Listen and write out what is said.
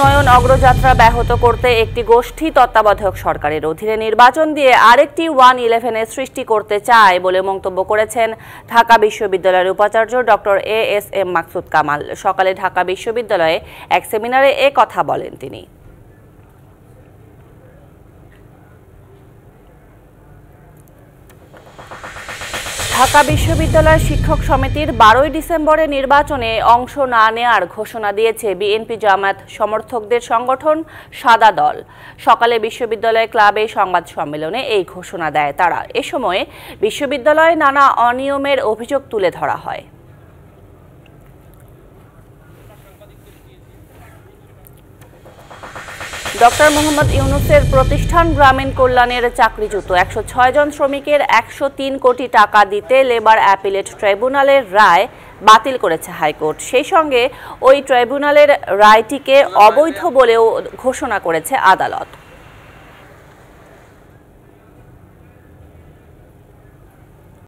উন্নয়ন অগ্রযাত্রা ব্যাহত করতে একটি গোষ্ঠী তত্ত্বাবধায়ক সরকারের অধীনে নির্বাচন দিয়ে আরেকটি ওয়ান ইলেভেনের সৃষ্টি করতে চায় বলে মন্তব্য করেছেন ঢাকা বিশ্ববিদ্যালয়ের উপাচার্য doctor A S M Maksud Kamal সকালে ঢাকা বিশ্ববিদ্যালয়ে এক সেমিনারে এ কথা বলেন তিনি ঢাকা বিশ্ববিদ্যালয় শিক্ষক সমিতির বারোই ডিসেম্বরে নির্বাচনে অংশ না নেয়ার ঘোষণা দিয়েছে বিএনপি জামায়াত সমর্থকদের সংগঠন সাদা দল সকালে বিশ্ববিদ্যালয় ক্লাবে সংবাদ সম্মেলনে এই ঘোষণা দেয় তারা এ সময়ে বিশ্ববিদ্যালয়ে নানা অনিয়মের অভিযোগ তুলে ধরা হয় ডক্টর মোহাম্মদ ইউনুসের প্রতিষ্ঠান গ্রামীণ কল্যাণের চাকরিচ্যুত একশো জন শ্রমিকের একশো কোটি টাকা দিতে লেবার অ্যাপিলেট ট্রাইব্যুনালের রায় বাতিল করেছে হাইকোর্ট সেই সঙ্গে ওই ট্রাইব্যুনালের রায়টিকে অবৈধ বলেও ঘোষণা করেছে আদালত